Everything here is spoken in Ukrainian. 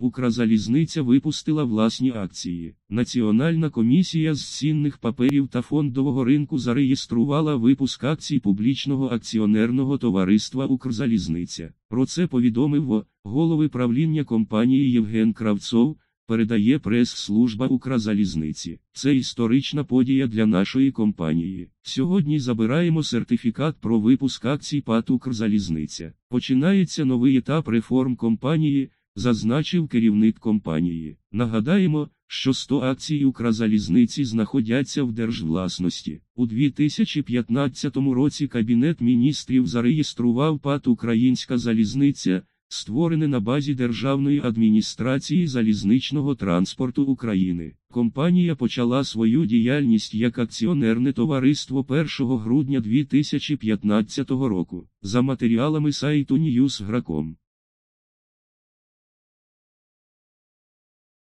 Укрзалізниця випустила власні акції. Національна комісія з цінних паперів та фондового ринку зареєструвала випуск акцій публічного акціонерного товариства Укрзалізниця. Про це повідомив голови правління компанії Євген Кравцов. Передає прес-служба Укрзалізниці. Це історична подія для нашої компанії. Сьогодні забираємо сертифікат про випуск акцій ПАТ Укрзалізниця. Починається новий етап реформ компанії, зазначив керівник компанії. Нагадаємо, що 100 акцій Укрзалізниці знаходяться в держвласності. У 2015 році Кабінет міністрів зареєстрував ПАТ Українська залізниця, створене на базі Державної адміністрації залізничного транспорту України. Компанія почала свою діяльність як акціонерне товариство 1 грудня 2015 року за матеріалами сайту Newsgracom.